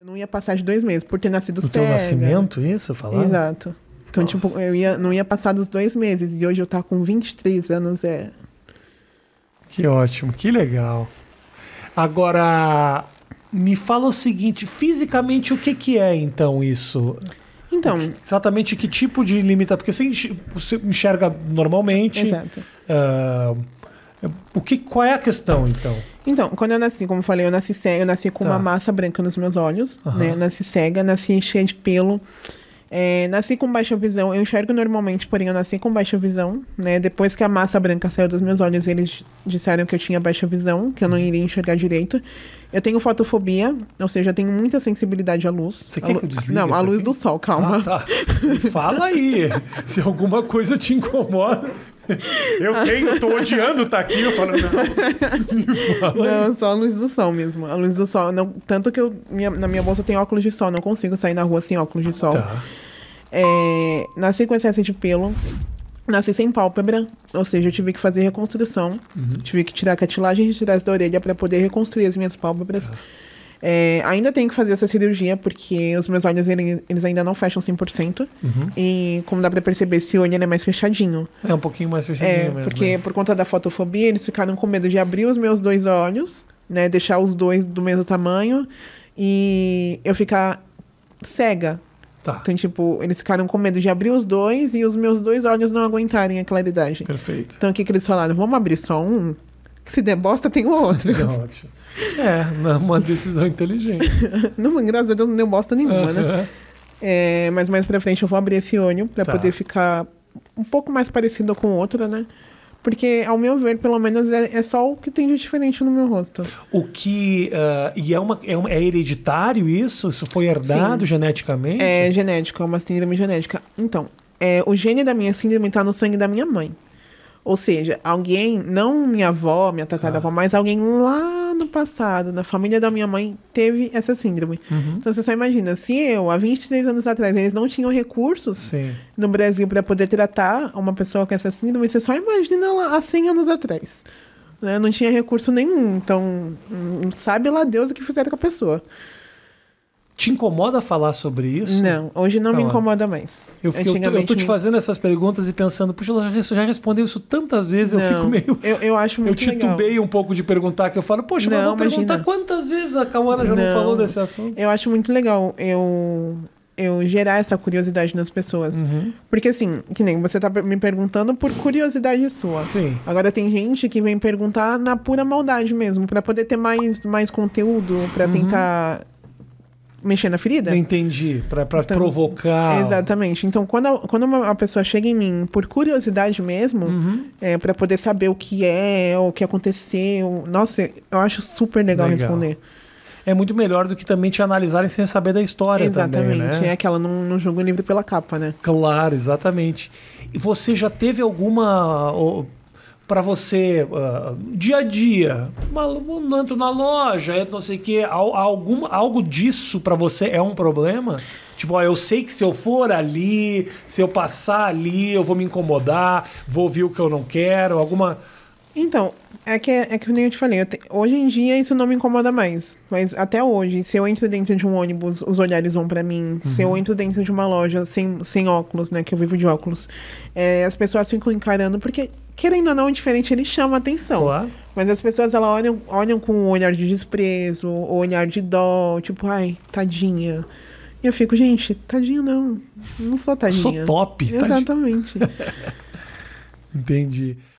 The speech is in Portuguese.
Eu não ia passar de dois meses, por ter nascido Do cega. teu nascimento, isso? Falar? Exato. Então, tipo, Nossa. tipo, eu ia, não ia passar dos dois meses. E hoje eu estou com 23 anos, é... Que ótimo, que legal. Agora, me fala o seguinte, fisicamente o que, que é então isso? Então. Exatamente que tipo de limita, Porque você enxerga normalmente. Exato. Uh, o que, qual é a questão, então? Então, quando eu nasci, como eu falei, eu nasci cega, eu nasci com tá. uma massa branca nos meus olhos, uhum. né? Eu nasci cega, nasci cheia de pelo. É, nasci com baixa visão, eu enxergo normalmente, porém eu nasci com baixa visão, né? Depois que a massa branca saiu dos meus olhos, eles disseram que eu tinha baixa visão, que eu não iria enxergar direito. Eu tenho fotofobia, ou seja, eu tenho muita sensibilidade à luz. Você quer que eu desligue Não, à luz aqui? do sol, calma. Ah, tá. Fala aí, se alguma coisa te incomoda. Eu tenho, tô odiando estar tá aqui. Eu falo, não. não, só a luz do sol mesmo. A luz do sol. Não, tanto que eu, minha, na minha bolsa tem óculos de sol. Não consigo sair na rua sem óculos de sol. Tá. É, nasci com excesso de pelo. Nasci sem pálpebra, ou seja, eu tive que fazer reconstrução. Uhum. Tive que tirar a cartilagem e tirar as da orelha para poder reconstruir as minhas pálpebras. Tá. É, ainda tenho que fazer essa cirurgia, porque os meus olhos, ele, eles ainda não fecham 100%. Uhum. E como dá pra perceber, esse olho ele é mais fechadinho. É, um pouquinho mais fechadinho é, mesmo. Porque né? por conta da fotofobia, eles ficaram com medo de abrir os meus dois olhos, né? Deixar os dois do mesmo tamanho. E eu ficar cega. Tá. Então, tipo, eles ficaram com medo de abrir os dois e os meus dois olhos não aguentarem a claridade. Perfeito. Então, o que, que eles falaram? Vamos abrir só um? Se der bosta, tem o outro. É ótimo. É, uma decisão inteligente. não, graças a Deus não deu bosta nenhuma, né? É, mas mais pra frente eu vou abrir esse ônibus pra tá. poder ficar um pouco mais parecido com o outro, né? Porque, ao meu ver, pelo menos, é, é, só o que tem de diferente no meu rosto. O que. Uh, e é, uma, é, uma, é, hereditário isso? Isso foi herdado Sim. geneticamente? É genético, é uma síndrome genética. Então, é, o gene da minha síndrome está no sangue da minha mãe. Ou seja, alguém, não minha avó, minha tatuada tá. avó, mas alguém lá no passado, na família da minha mãe, teve essa síndrome. Uhum. Então você só imagina, se eu, há 23 anos atrás, eles não tinham recursos Sim. no Brasil para poder tratar uma pessoa com essa síndrome, você só imagina lá há 100 anos atrás. Né? Não tinha recurso nenhum. Então, hum, sabe lá Deus o que fizeram com a pessoa. Te incomoda falar sobre isso? Não, hoje não me tá incomoda mais. Eu, fico, eu, tô, eu tô te fazendo essas perguntas e pensando, puxa, ela já respondeu isso tantas vezes, não, eu fico meio. Eu, eu acho muito legal. Eu titubei legal. um pouco de perguntar, que eu falo, poxa, não, mas vou imagina. perguntar quantas vezes a Cauana já não, não, falou desse assunto. Eu acho muito legal eu, eu gerar essa curiosidade nas pessoas. Uhum. Porque assim, que nem você tá me perguntando por curiosidade sua. Sim. Agora tem gente que vem perguntar na pura maldade mesmo, para poder ter mais, mais conteúdo, para uhum. tentar mexer na ferida. Entendi, para então, provocar. Exatamente. Então, quando, a, quando uma pessoa chega em mim por curiosidade mesmo, uhum. é, para poder saber o que é, o que aconteceu, nossa, eu acho super legal. legal. responder é muito melhor do que também te analisarem sem saber da história exatamente, também, né? é que ela não, não julga o livro pela capa, né? Claro, exatamente. E você já teve alguma para você uh, dia a dia, eu entro na loja, é não sei o quê, algum, algo disso para você é um problema? Tipo, ó, eu sei que se eu for ali, se eu passar ali, eu vou me incomodar, vou ouvir o que eu não quero, alguma. Então, é que, é que nem eu te falei, eu te... hoje em dia isso não me incomoda mais. Mas até hoje, se eu entro dentro de um ônibus, os olhares vão para mim. Uhum. Se eu uhum. entro dentro de uma loja sem, sem óculos, né, que eu vivo de óculos, é, as pessoas ficam encarando, porque querendo ou não, é diferente ele chama atenção. Claro. Mas as pessoas, elas olham, olham com um olhar de desprezo, um olhar de dó, tipo, ai, tadinha. E eu fico, gente, tadinha não. Não sou tadinha. Sou top. Exatamente. Entendi.